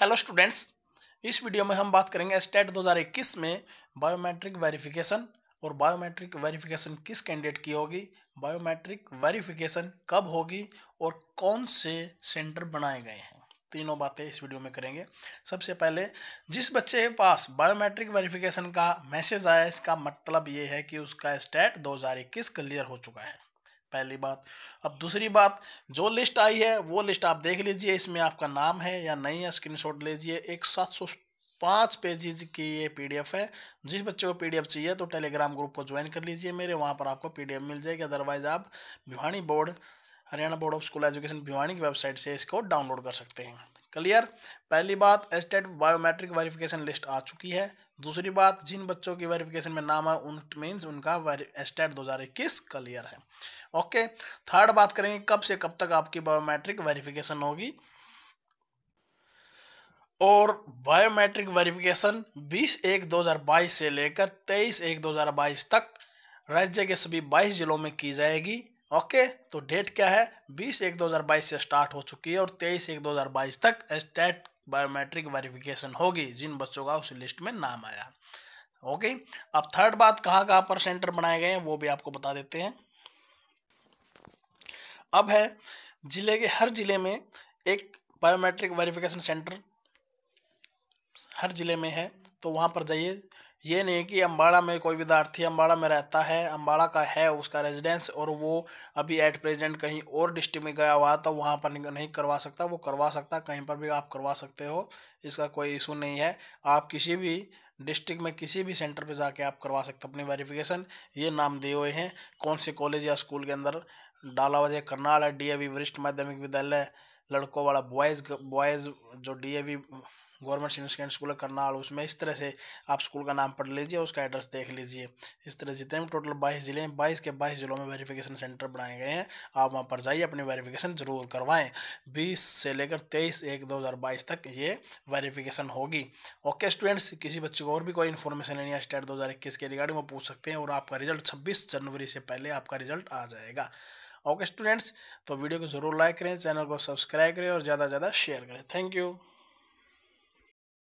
hello students इस video में हम बात करेंगे स्टेट 2021 में बायोमेट्रिक वेरिफिकेशन और बायोमेट्रिक वेरिफिकेशन किस कैंडिडेट की होगी बायोमेट्रिक वेरिफिकेशन कब होगी और कौन से सेंटर बनाए गए हैं तीनों बातें इस वीडियो में करेंगे सबसे पहले जिस बच्चे के पास बायोमेट्रिक वेरिफिकेशन का मैसेज आया इसका मतलब ये है कि उसका स्टेट दो क्लियर हो चुका है पहली बात अब दूसरी बात जो लिस्ट आई है वो लिस्ट आप देख लीजिए इसमें आपका नाम है या नहीं है स्क्रीनशॉट लीजिए एक सात सौ पाँच पेजेज की ये पीडीएफ है जिस बच्चे को पीडीएफ चाहिए तो टेलीग्राम ग्रुप को ज्वाइन कर लीजिए मेरे वहाँ पर आपको पीडीएफ मिल जाएगी अदरवाइज़ आप Bhiwani board Haryana board of school education Bhiwani की वेबसाइट से इसको डाउनलोड कर सकते हैं क्लियर पहली बात स्टेट बायोमेट्रिक वेरिफिकेशन लिस्ट आ चुकी है दूसरी बात जिन बच्चों की वेरिफिकेशन में नाम है उन मीन्स उनका स्टेट 2021 क्लियर है ओके थर्ड बात करेंगे कब से कब तक आपकी बायोमेट्रिक वेरिफिकेशन होगी और बायोमेट्रिक वेरिफिकेशन 20 एक 2022 से लेकर 23 एक 2022 तक राज्य के सभी 22 जिलों में की जाएगी ओके तो डेट क्या है 20 एक 2022 से स्टार्ट हो चुकी है और 23 एक 2022 तक स्टेट बायोमेट्रिक वेरिफिकेशन होगी जिन बच्चों का उस लिस्ट में नाम आया ओके अब थर्ड बात कहाँ कहाँ पर सेंटर बनाए गए हैं वो भी आपको बता देते हैं अब है जिले के हर जिले में एक बायोमेट्रिक वेरिफिकेशन सेंटर हर जिले में है तो वहाँ पर जाइए ये नहीं कि अम्बाड़ा में कोई विद्यार्थी अम्बाड़ा में रहता है अम्बाड़ा का है उसका रेजिडेंस और वो अभी एट प्रेजेंट कहीं और डिस्ट्रिक्ट में गया हुआ तो वहाँ पर नहीं करवा सकता वो करवा सकता कहीं पर भी आप करवा सकते हो इसका कोई इशू नहीं है आप किसी भी डिस्ट्रिक्ट में किसी भी सेंटर पर जाके आप करवा सकते हो अपनी वेरिफिकेशन ये नाम दिए हुए हैं कौन से कॉलेज या स्कूल के अंदर डाला वजह करनाल है डी वरिष्ठ माध्यमिक विद्यालय लड़कों वाला बॉयज़ बॉयज़ जो the government senior secondary school Karnal उसमें इस तरह से आप स्कूल का नाम पढ़ लीजिए उसका एड्रेस देख लीजिए इस तरह जितने भी टोटल बाईस ज़िले हैं बाईस के बाईस ज़िलों में वेरीफिकेशन सेंटर बनाए गए हैं आप वहाँ पर जाइए अपनी वेरीफिकेशन ज़रूर करवाएँ बीस से लेकर तेईस एक दो हज़ार बाईस तक ये वेरीफिकेशन होगी ओके स्टूडेंट्स किसी बच्चे को और भी कोई इन्फॉर्मेशन लेनी है स्टेट दो हज़ार इक्कीस के रिगार्डिंग वो पूछ सकते हैं और आपका रिजल्ट छब्बीस जनवरी से पहले आपका रिजल्ट आ जाएगा ओके स्टूडेंट्स तो वीडियो को ज़रूर लाइक करें चैनल को सब्सक्राइब करें और ज़्यादा से ज़्यादा शेयर करें थैंक यू